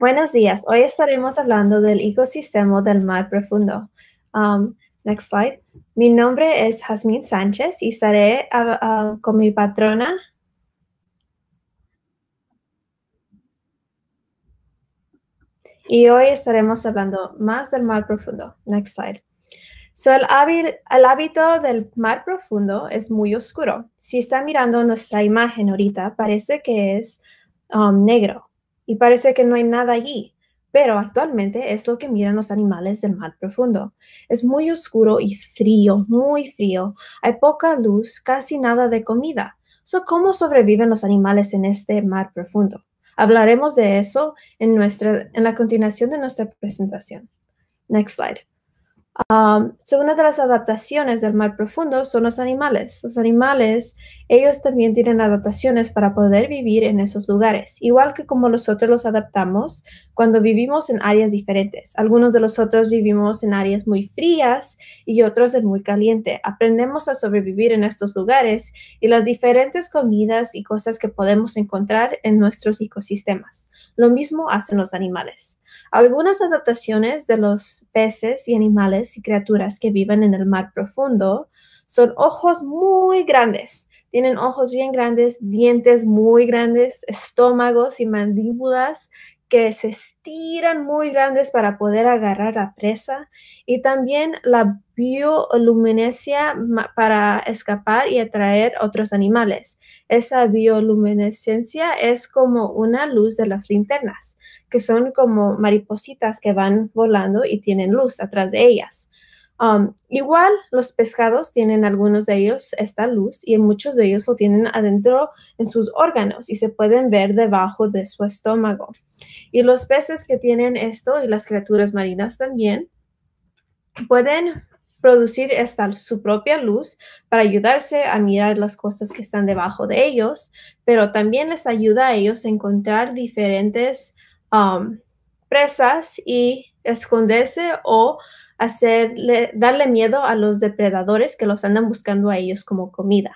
Buenos días. Hoy estaremos hablando del ecosistema del mar profundo. Um, next slide. Mi nombre es Jasmine Sánchez y estaré ah, ah, con mi patrona. Y hoy estaremos hablando más del mar profundo. Next slide. So, el, hábito del mar profundo es muy oscuro. Si está mirando nuestra imagen ahorita, parece que es um, negro, y parece que no hay nada allí, pero actualmente es lo que miran los animales del mar profundo. Es muy oscuro y frío, muy frío. Hay poca luz, casi nada de comida. ¿Cómo sobreviven los animales en este mar profundo? Hablaremos de eso en, nuestra, en la continuación de nuestra presentación. Next slide. Según de las adaptaciones del mar profundo son los animales. Los animales, ellos también tienen adaptaciones para poder vivir en esos lugares, igual que como nosotros los adaptamos cuando vivimos en áreas diferentes. Algunos de nosotros vivimos en áreas muy frías y otros en muy caliente. Aprendemos a sobrevivir en estos lugares y las diferentes comidas y cosas que podemos encontrar en nuestros ecosistemas. Lo mismo hacen los animales. Algunas adaptaciones de los peces y animales y criaturas que viven en el mar profundo son ojos muy grandes. Tienen ojos bien grandes, dientes muy grandes, estómagos y mandíbulas que se estiran muy grandes para poder agarrar la presa y también la bioluminescencia para escapar y atraer otros animales. Esa bioluminescencia es como una luz de las linternas, que son como maripositas que van volando y tienen luz atrás de ellas. Um, igual los pescados tienen algunos de ellos esta luz y muchos de ellos lo tienen adentro en sus órganos y se pueden ver debajo de su estómago. Y los peces que tienen esto y las criaturas marinas también pueden producir esta, su propia luz para ayudarse a mirar las cosas que están debajo de ellos, pero también les ayuda a ellos a encontrar diferentes um, presas y esconderse o hacerle, darle miedo a los depredadores que los andan buscando a ellos como comida.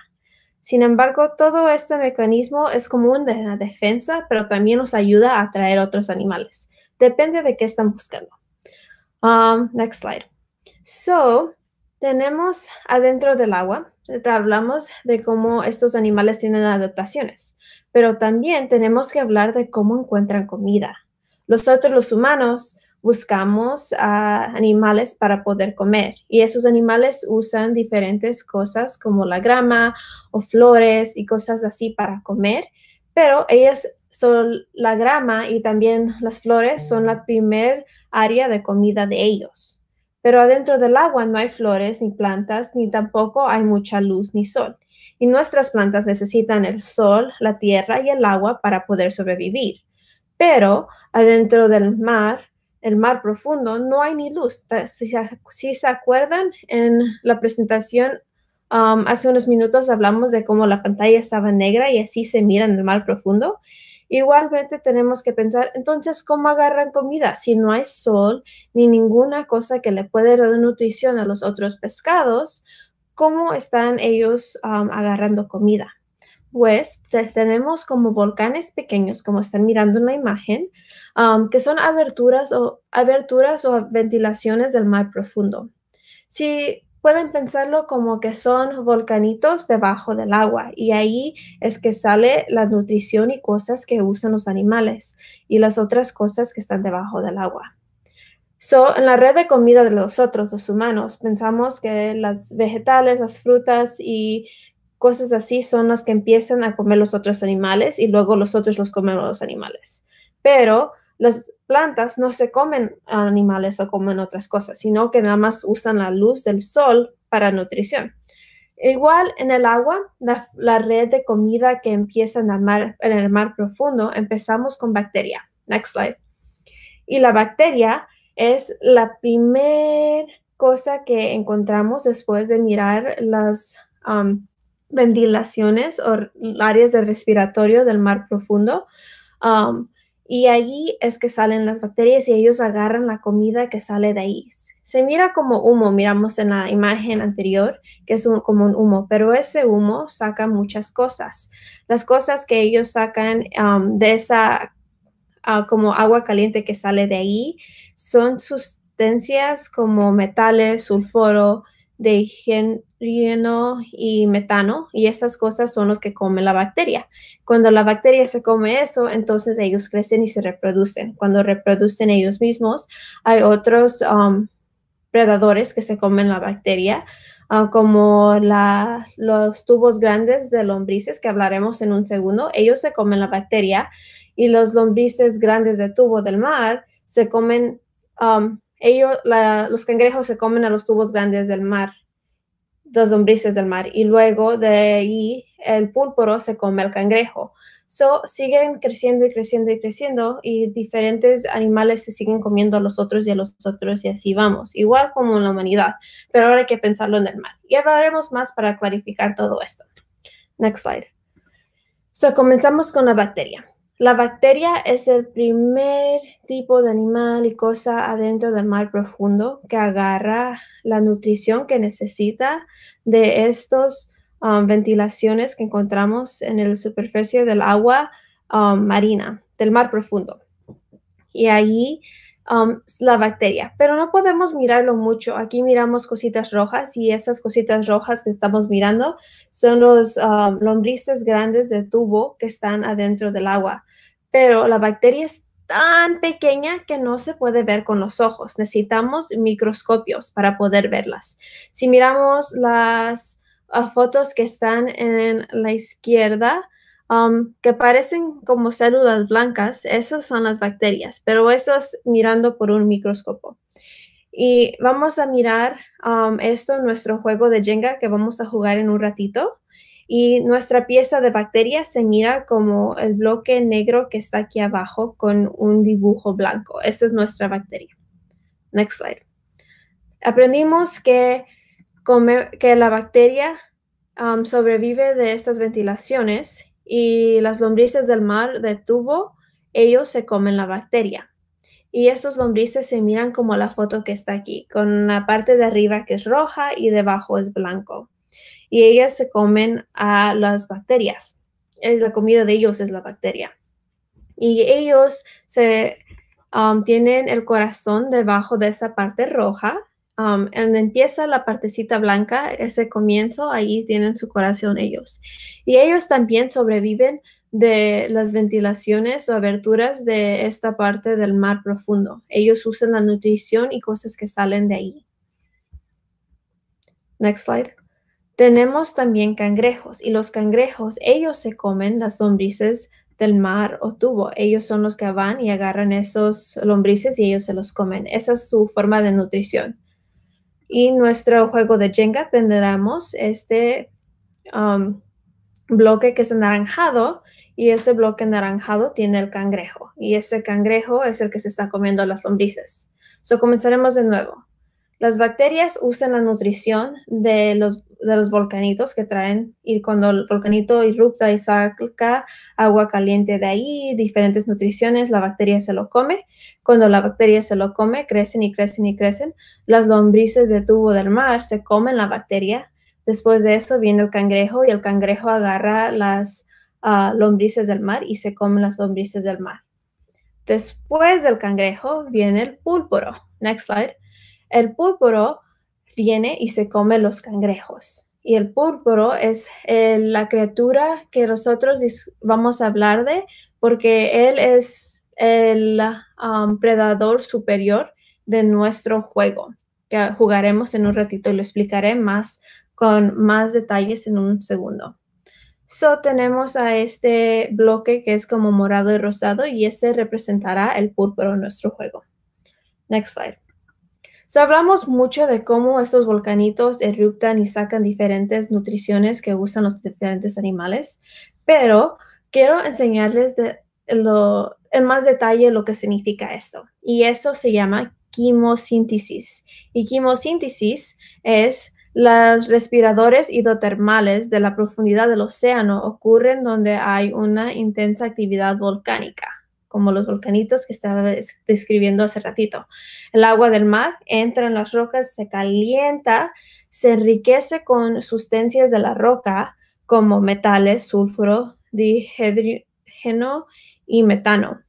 Sin embargo, todo este mecanismo es común de la defensa, pero también nos ayuda a atraer otros animales. Depende de qué están buscando. Um, next slide. So, tenemos adentro del agua, hablamos de cómo estos animales tienen adaptaciones, pero también tenemos que hablar de cómo encuentran comida. otros, los humanos buscamos a animales para poder comer y esos animales usan diferentes cosas como la grama o flores y cosas así para comer, pero ellas son la grama y también las flores son la primer área de comida de ellos. Pero adentro del agua no hay flores ni plantas ni tampoco hay mucha luz ni sol. Y nuestras plantas necesitan el sol, la tierra y el agua para poder sobrevivir. Pero adentro del mar el mar profundo, no hay ni luz. Si, se acuerdan, en la presentación um, hace unos minutos hablamos de cómo la pantalla estaba negra y así se mira en el mar profundo. Igualmente tenemos que pensar, entonces, ¿cómo agarran comida si no hay sol ni ninguna cosa que le puede dar nutrición a los otros pescados? ¿Cómo están ellos um, agarrando comida? Pues tenemos como volcanes pequeños, como están mirando en la imagen, um, que son aberturas o, aberturas o ventilaciones del mar profundo. Si pueden pensarlo como que son volcanitos debajo del agua y ahí es que sale la nutrición y cosas que usan los animales y las otras cosas que están debajo del agua. So, en la red de comida de los otros, los humanos, pensamos que las vegetales, las frutas y cosas así son las que empiezan a comer los otros animales y luego los otros los comen los animales. Pero las plantas no se comen animales o comen otras cosas, sino que nada más usan la luz del sol para nutrición. Igual en el agua, la, red de comida que empieza en el, mar, profundo, empezamos con bacteria. Next slide. Y la bacteria es la primera cosa que encontramos después de mirar las, um, ventilaciones o áreas de respiratorio del mar profundo. Um, y allí es que salen las bacterias y ellos agarran la comida que sale de ahí. Se mira como humo, miramos en la imagen anterior, que es como un humo, pero ese humo saca muchas cosas. Las cosas que ellos sacan um, de esa ah, como agua caliente que sale de ahí son sustancias como metales, sulfuro, de hidrógeno y metano y esas cosas son los que come la bacteria. Cuando la bacteria se come eso, entonces ellos crecen y se reproducen. Cuando reproducen ellos mismos, hay otros um, predadores que se comen la bacteria, ah, como los tubos grandes de lombrices, que hablaremos en un segundo, ellos se comen la bacteria y los lombrices grandes de tubo del mar se comen um, ellos, los cangrejos se comen a los tubos grandes del mar, los lombrices del mar, y luego de ahí el púrpuro se come al cangrejo. So, siguen creciendo y creciendo y creciendo y diferentes animales se siguen comiendo a los otros y a los otros y así vamos, igual como en la humanidad, pero ahora hay que pensarlo en el mar. Y hablaremos más para clarificar todo esto. Next slide. So, comenzamos con la bacteria. La bacteria es el primer tipo de animal y cosa adentro del mar profundo que agarra la nutrición que necesita de estas um, ventilaciones que encontramos en la superficie del agua um, marina, del mar profundo. Y ahí um, la bacteria, pero no podemos mirarlo mucho. Aquí miramos cositas rojas y esas cositas rojas que estamos mirando son los lombrices grandes de tubo que están adentro del agua pero la bacteria es tan pequeña que no se puede ver con los ojos. Necesitamos microscopios para poder verlas. Si miramos las ah, fotos que están en la izquierda, um, que parecen como células blancas, esas son las bacterias, pero eso es mirando por un microscopio. Y vamos a mirar um, esto en nuestro juego de Jenga que vamos a jugar en un ratito. Y nuestra pieza de bacteria se mira como el bloque negro que está aquí abajo con un dibujo blanco. Esta es nuestra bacteria. Next slide. Aprendimos que, que la bacteria um, sobrevive de estas ventilaciones y las lombrices del mar de tubo, ellos se comen la bacteria. Y estos lombrices se miran como la foto que está aquí, con la parte de arriba que es roja y debajo es blanco y ellas se comen a las bacterias. Es la comida de ellos es la bacteria. Y ellos se um, tienen el corazón debajo de esa parte roja. Um, empieza la partecita blanca, ese comienzo, ahí tienen su corazón ellos. Y ellos también sobreviven de las ventilaciones o aberturas de esta parte del mar profundo. Ellos usan la nutrición y cosas que salen de ahí. Next slide. Tenemos también cangrejos y los cangrejos, ellos se comen las lombrices del mar o tubo. Ellos son los que van y agarran esos lombrices y ellos se los comen. Esa es su forma de nutrición. Y nuestro juego de Jenga tendremos este um, bloque que es anaranjado y ese bloque anaranjado tiene el cangrejo y ese cangrejo es el que se está comiendo las lombrices. So comenzaremos de nuevo. Las bacterias usan la nutrición de los de los volcanitos que traen y cuando el volcanito irrupta y saca agua caliente de ahí, diferentes nutriciones, la bacteria se lo come. Cuando la bacteria se lo come, crecen y crecen y crecen. Las lombrices de tubo del mar se comen la bacteria. Después de eso viene el cangrejo y el cangrejo agarra las ah, lombrices del mar y se comen las lombrices del mar. Después del cangrejo viene el púrpuro. Next slide. El púrpuro viene y se come los cangrejos. Y el púrpuro es eh, la criatura que nosotros vamos a hablar de, porque él es el um, predador superior de nuestro juego, que jugaremos en un ratito y lo explicaré más con más detalles en un segundo. So tenemos a este bloque que es como morado y rosado y ese representará el púrpuro en nuestro juego. Next slide. So, hablamos mucho de cómo estos volcanitos eruptan y sacan diferentes nutriciones que usan los diferentes animales, pero quiero enseñarles en más detalle lo que significa esto. Y eso se llama quimosíntesis. Y quimosíntesis es los respiradores hidrotermales de la profundidad del océano ocurren donde hay una intensa actividad volcánica como los volcanitos que estaba describiendo hace ratito. El agua del mar entra en las rocas, se calienta, se enriquece con sustancias de la roca como metales, sulfuro, dihidrógeno y metano.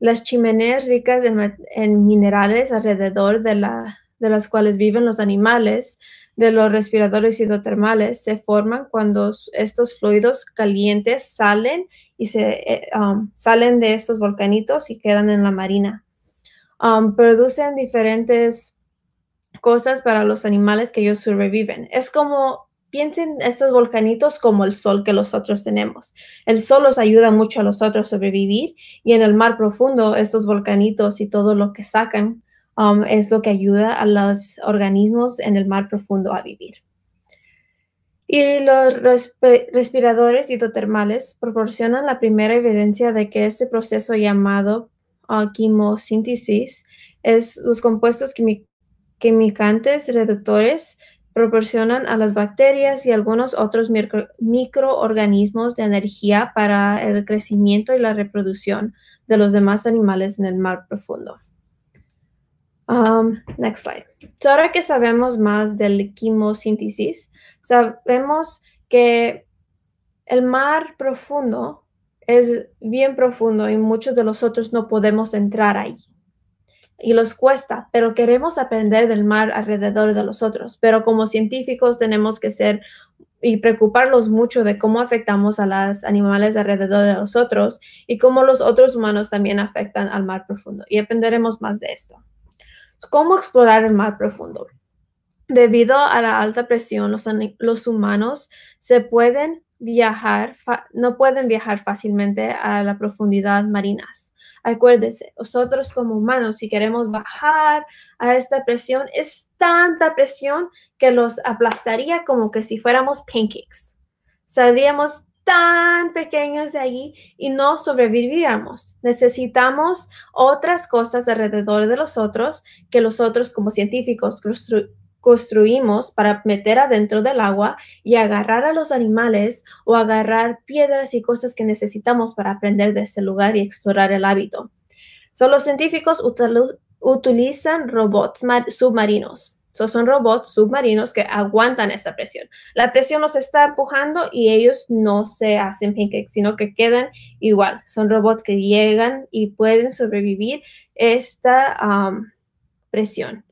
Las chimeneas ricas en, minerales alrededor de, la, de las cuales viven los animales de los respiradores hidrotermales se forman cuando estos fluidos calientes salen y se eh, um, salen de estos volcanitos y quedan en la marina. Um, producen diferentes cosas para los animales que ellos sobreviven. Es como piensen estos volcanitos como el sol que nosotros tenemos. El sol los ayuda mucho a los otros a sobrevivir y en el mar profundo estos volcanitos y todo lo que sacan Um, es lo que ayuda a los organismos en el mar profundo a vivir. Y los respiradores hidrotermales proporcionan la primera evidencia de que este proceso llamado uh, quimosíntesis es los compuestos químicos, quimicantes reductores proporcionan a las bacterias y algunos otros microorganismos de energía para el crecimiento y la reproducción de los demás animales en el mar profundo. Um, next slide. ahora que sabemos más del quimosíntesis, sabemos que el mar profundo es bien profundo y muchos de los otros no podemos entrar ahí. Y los cuesta, pero queremos aprender del mar alrededor de los otros. Pero como científicos tenemos que ser y preocuparnos mucho de cómo afectamos a las animales alrededor de los otros y cómo los otros humanos también afectan al mar profundo. Y aprenderemos más de esto cómo explorar el mar profundo. Debido a la alta presión, los, humanos no pueden viajar fácilmente a la profundidad marinas. Acuérdense, nosotros como humanos, si queremos bajar a esta presión, es tanta presión que los aplastaría como que si fuéramos pancakes. Saldríamos tan pequeños de allí y no sobreviviríamos. Necesitamos otras cosas alrededor de los otros que los otros como científicos construimos para meter adentro del agua y agarrar a los animales o agarrar piedras y cosas que necesitamos para aprender de ese lugar y explorar el hábito. So, los científicos utilizan robots submarinos son robots submarinos que aguantan esta presión. La presión los está empujando y ellos no se hacen pancakes, sino que quedan igual. Son robots que llegan y pueden sobrevivir esta presión.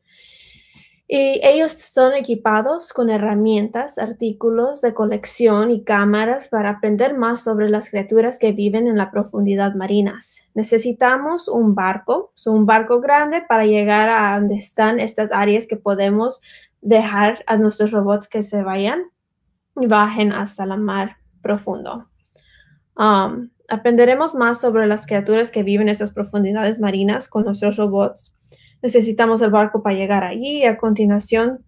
Y ellos son equipados con herramientas, artículos de colección y cámaras para aprender más sobre las criaturas que viven en la profundidad marinas. Necesitamos un barco, un barco grande para llegar a donde están estas áreas que podemos dejar a nuestros robots que se vayan y bajen hasta la mar profundo. Um, aprenderemos más sobre las criaturas que viven en estas profundidades marinas con nuestros robots necesitamos el barco para llegar allí. Y a continuación,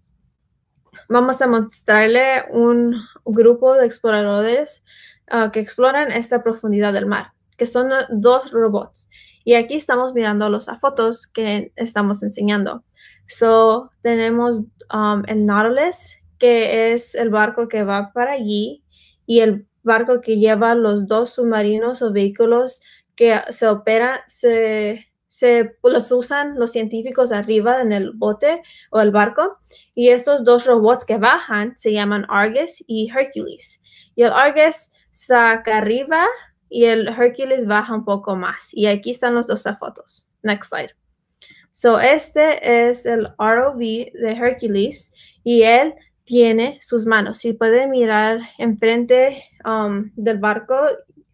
vamos a mostrarle un grupo de exploradores ah, que exploran esta profundidad del mar, que son dos robots. Y aquí estamos mirando las fotos que estamos enseñando. So, tenemos um, el Nautilus, que es el barco que va para allí, y el barco que lleva los dos submarinos o vehículos que se operan, se se pues, los usan los científicos arriba en el bote o el barco y estos dos robots que bajan se llaman Argus y Hercules. Y el Argus saca arriba y el Hercules baja un poco más. Y aquí están los dos fotos. Next slide. So este es el ROV de Hercules y él tiene sus manos. Si pueden mirar enfrente um, del barco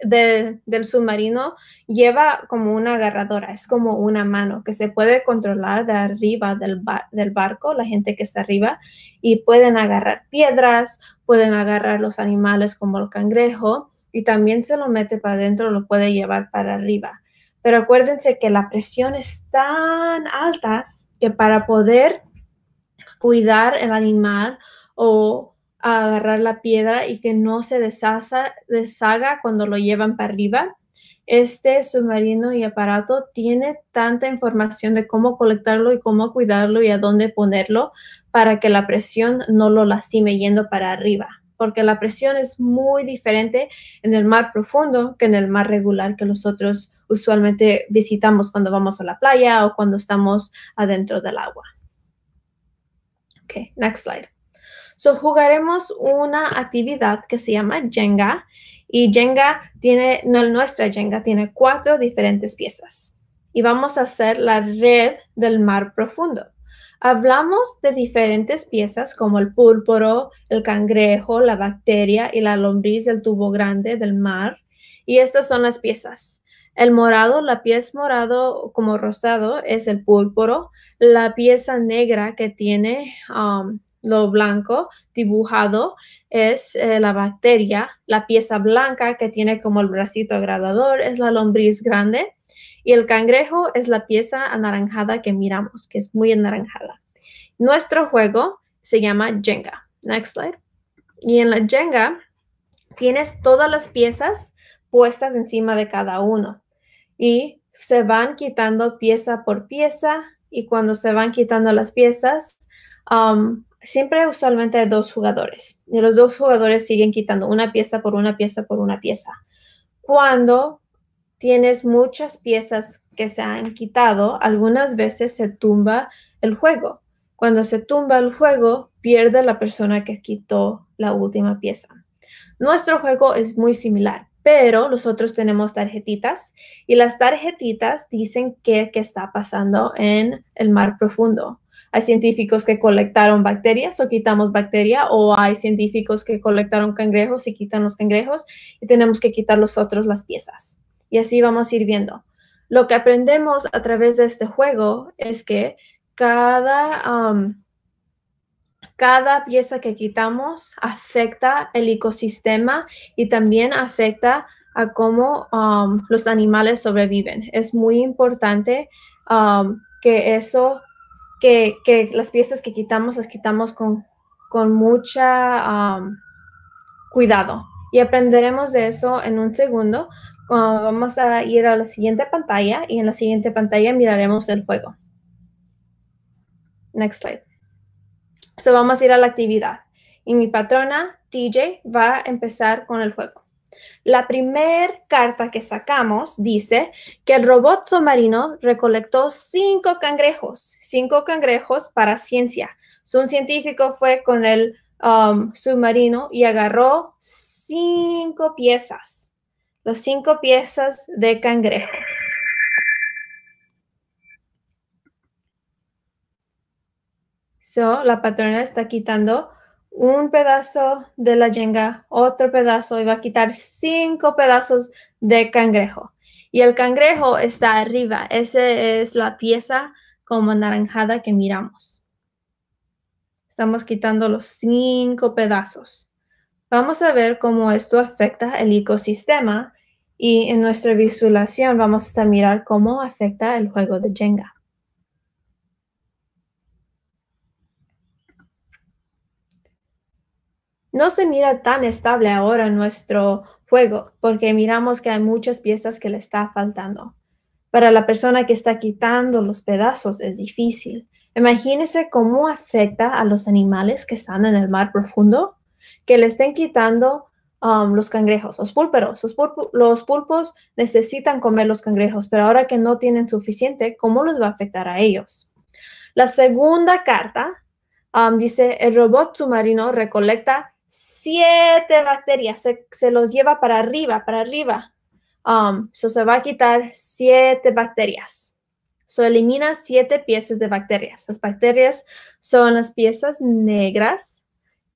del submarino lleva como una agarradora, es como una mano que se puede controlar de arriba del, del barco, la gente que está arriba, y pueden agarrar piedras, pueden agarrar los animales como el cangrejo, y también se lo mete para adentro, lo puede llevar para arriba. Pero acuérdense que la presión es tan alta que para poder cuidar el animal o agarrar la piedra y que no se deshaga cuando lo llevan para arriba. Este submarino y aparato tiene tanta información de cómo colectarlo y cómo cuidarlo y a dónde ponerlo para que la presión no lo lastime yendo para arriba, porque la presión es muy diferente en el mar profundo que en el mar regular que nosotros usualmente visitamos cuando vamos a la playa o cuando estamos adentro del agua. Okay, next slide. So, jugaremos una actividad que se llama Jenga y Jenga tiene, no, nuestra Jenga tiene cuatro diferentes piezas y vamos a hacer la red del mar profundo. Hablamos de diferentes piezas como el púrpuro, el cangrejo, la bacteria y la lombriz del tubo grande del mar. Y estas son las piezas. El morado, la pieza morado como rosado es el púrpuro. La pieza negra que tiene um, lo blanco dibujado es eh, la bacteria, la pieza blanca que tiene como el bracito agradador es la lombriz grande y el cangrejo es la pieza anaranjada que miramos, que es muy anaranjada. Nuestro juego se llama Jenga. Next slide. Y en la Jenga tienes todas las piezas puestas encima de cada uno y se van quitando pieza por pieza y cuando se van quitando las piezas, um, siempre usualmente hay dos jugadores y los dos jugadores siguen quitando una pieza por una pieza por una pieza. Cuando tienes muchas piezas que se han quitado, algunas veces se tumba el juego. Cuando se tumba el juego, pierde la persona que quitó la última pieza. Nuestro juego es muy similar, pero nosotros tenemos tarjetitas y las tarjetitas dicen qué, qué está pasando en el mar profundo hay científicos que colectaron bacterias o quitamos bacteria, o hay científicos que colectaron cangrejos y quitan los cangrejos, y tenemos que quitar los otros las piezas. Y así vamos a ir viendo. Lo que aprendemos a través de este juego es que cada, cada pieza que quitamos afecta el ecosistema y también afecta a cómo los animales sobreviven. Es muy importante que eso que, las piezas que quitamos las quitamos con, con mucha cuidado. Y aprenderemos de eso en un segundo. vamos a ir a la siguiente pantalla y en la siguiente pantalla miraremos el juego. Next slide. So vamos a ir a la actividad. Y mi patrona, TJ, va a empezar con el juego. La primera carta que sacamos dice que el robot submarino recolectó cinco cangrejos, cinco cangrejos para ciencia. un científico fue con el um, submarino y agarró cinco piezas, los cinco piezas de cangrejo. So, la patrona está quitando un pedazo de la yenga, otro pedazo y va a quitar cinco pedazos de cangrejo. Y el cangrejo está arriba, esa es la pieza como naranjada que miramos. Estamos quitando los cinco pedazos. Vamos a ver cómo esto afecta el ecosistema y en nuestra visualización vamos a mirar cómo afecta el juego de Jenga. No se mira tan estable ahora nuestro juego porque miramos que hay muchas piezas que le está faltando. Para la persona que está quitando los pedazos es difícil. Imagínese cómo afecta a los animales que están en el mar profundo, que le estén quitando um, los cangrejos, los púlperos. Los, los pulpos necesitan comer los cangrejos, pero ahora que no tienen suficiente, ¿cómo les va a afectar a ellos? La segunda carta um, dice, el robot submarino recolecta siete bacterias, se, los lleva para arriba, para arriba. Eso um, se va a quitar siete bacterias. Eso elimina siete piezas de bacterias. Las bacterias son las piezas negras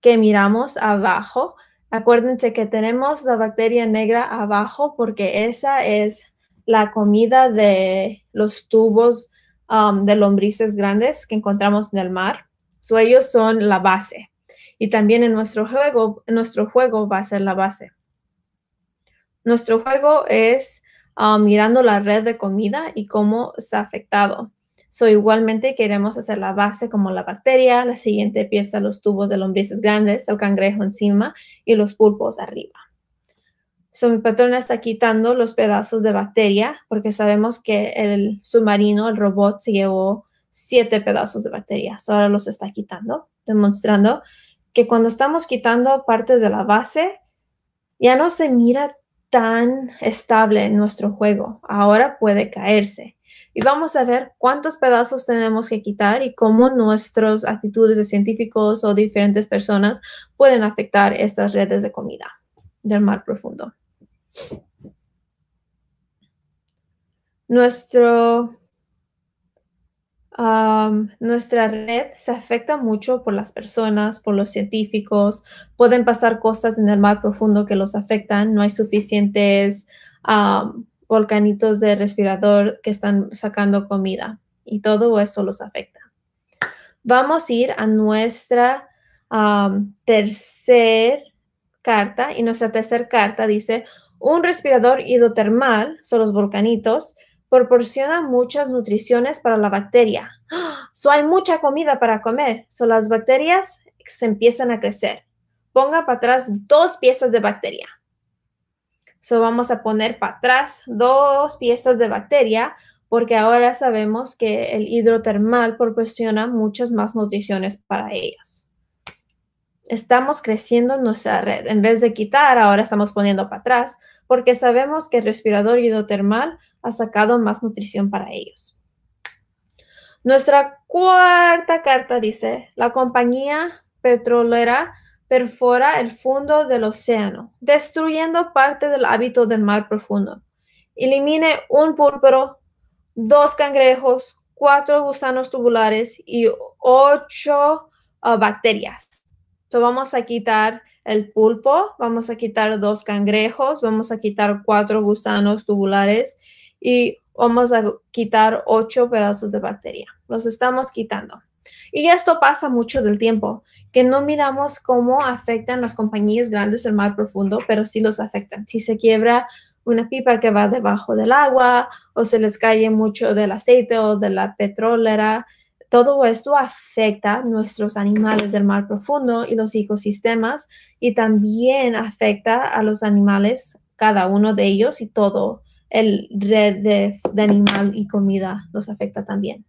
que miramos abajo. Acuérdense que tenemos la bacteria negra abajo porque esa es la comida de los tubos um, de lombrices grandes que encontramos en el mar. So ellos son la base y también en nuestro juego, nuestro juego va a ser la base. Nuestro juego es ah, mirando la red de comida y cómo se ha afectado. So, igualmente queremos hacer la base como la bacteria, la siguiente pieza los tubos de lombrices grandes, el cangrejo encima y los pulpos arriba. So, mi patrón está quitando los pedazos de bacteria porque sabemos que el submarino, el robot, se llevó siete pedazos de bacteria. ahora los está quitando, demostrando que cuando estamos quitando partes de la base, ya no se mira tan estable en nuestro juego. Ahora puede caerse. Y vamos a ver cuántos pedazos tenemos que quitar y cómo nuestras actitudes de científicos o diferentes personas pueden afectar estas redes de comida del mar profundo. Nuestro nuestra red se afecta mucho por las personas, por los científicos, pueden pasar cosas en el mar profundo que los afectan, no hay suficientes volcanitos de respirador que están sacando comida y todo eso los afecta. Vamos a ir a nuestra tercera tercer carta y nuestra tercera carta dice un respirador hidrotermal, son los volcanitos, proporciona muchas nutriciones para la bacteria. So hay mucha comida para comer. So las bacterias se empiezan a crecer. Ponga para atrás dos piezas de bacteria. So vamos a poner para atrás dos piezas de bacteria porque ahora sabemos que el hidrotermal proporciona muchas más nutriciones para ellos. Estamos creciendo nuestra red. En vez de quitar, ahora estamos poniendo para atrás porque sabemos que el respirador hidrotermal ha sacado más nutrición para ellos. Nuestra cuarta carta dice, la compañía petrolera perfora el fondo del océano, destruyendo parte del hábito del mar profundo. Elimine un púlpero, dos cangrejos, cuatro gusanos tubulares y ocho ah, bacterias. Entonces vamos a quitar el pulpo, vamos a quitar dos cangrejos, vamos a quitar cuatro gusanos tubulares y vamos a quitar ocho pedazos de bacteria. Los estamos quitando. Y esto pasa mucho del tiempo, que no miramos cómo afectan las compañías grandes el mar profundo, pero sí los afectan. Si se quiebra una pipa que va debajo del agua o se les cae mucho del aceite o de la petrolera, todo esto afecta a nuestros animales del mar profundo y los ecosistemas y también afecta a los animales, cada uno de ellos y todo el red de, animal y comida nos afecta también.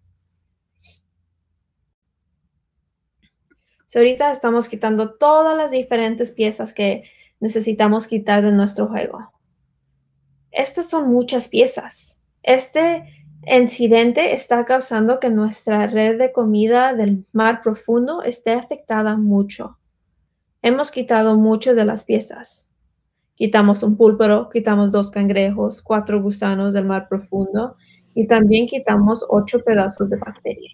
ahorita estamos quitando todas las diferentes piezas que necesitamos quitar de nuestro juego. Estas son muchas piezas. Este incidente está causando que nuestra red de comida del mar profundo esté afectada mucho. Hemos quitado mucho de las piezas. Quitamos un púlpero, quitamos dos cangrejos, cuatro gusanos del mar profundo y también quitamos ocho pedazos de bacteria.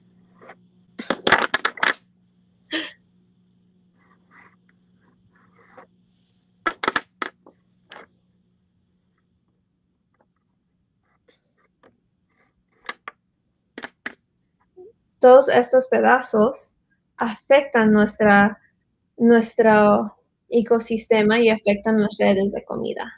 Todos estos pedazos afectan nuestra, nuestra ecosistema y afectan las redes de comida.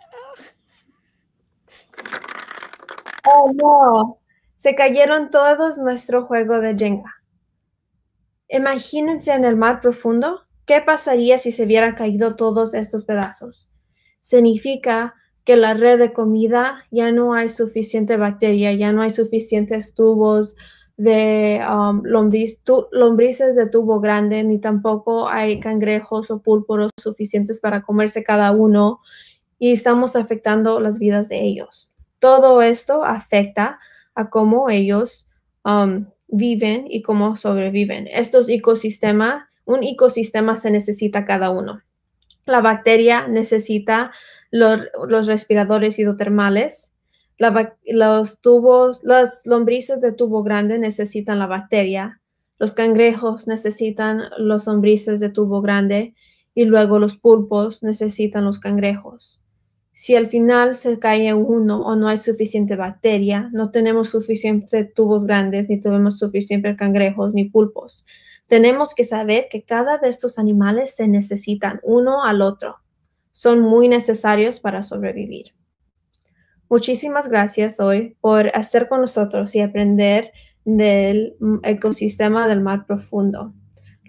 Oh no, se cayeron todos nuestro juego de Jenga. Imagínense en el mar profundo, ¿qué pasaría si se hubieran caído todos estos pedazos? Significa que la red de comida ya no hay suficiente bacteria, ya no hay suficientes tubos, de um, lombrices de tubo grande, ni tampoco hay cangrejos o púlpuros suficientes para comerse cada uno y estamos afectando las vidas de ellos. Todo esto afecta a cómo ellos um, viven y cómo sobreviven. Estos ecosistemas, un ecosistema se necesita cada uno. La bacteria necesita los respiradores hidrotermales, los tubos, las lombrices de tubo grande necesitan la bacteria, los cangrejos necesitan los lombrices de tubo grande y luego los pulpos necesitan los cangrejos. Si al final se cae uno o no hay suficiente bacteria, no tenemos suficientes tubos grandes, ni tenemos suficientes cangrejos, ni pulpos. Tenemos que saber que cada de estos animales se necesitan uno al otro. Son muy necesarios para sobrevivir. Muchísimas gracias hoy por estar con nosotros y aprender del ecosistema del mar profundo.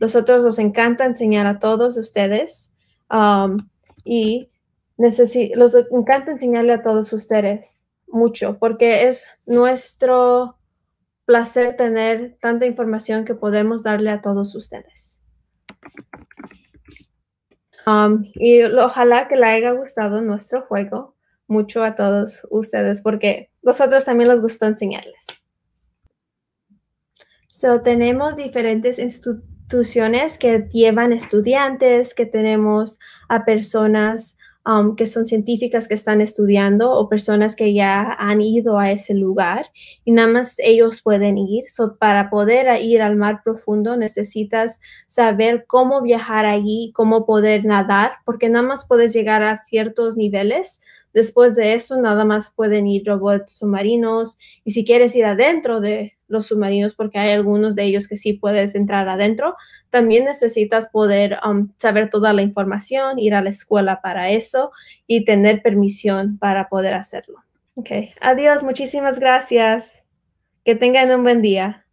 Nosotros nos encanta enseñar a todos ustedes um, y nos encanta enseñarle a todos ustedes mucho porque es nuestro placer tener tanta información que podemos darle a todos ustedes. Um, y ojalá que le haya gustado nuestro juego mucho a todos ustedes porque nosotros también les gustó enseñarles. So, tenemos diferentes instituciones que llevan estudiantes, que tenemos a personas um, que son científicas que están estudiando o personas que ya han ido a ese lugar y nada más ellos pueden ir. para poder ir al mar profundo necesitas saber cómo viajar allí, cómo poder nadar, porque nada más puedes llegar a ciertos niveles. Después de eso, nada más pueden ir robots submarinos y si quieres ir adentro de los submarinos, porque hay algunos de ellos que sí puedes entrar adentro, también necesitas poder um, saber toda la información, ir a la escuela para eso y tener permisión para poder hacerlo. adiós, muchísimas gracias. Que tengan un buen día.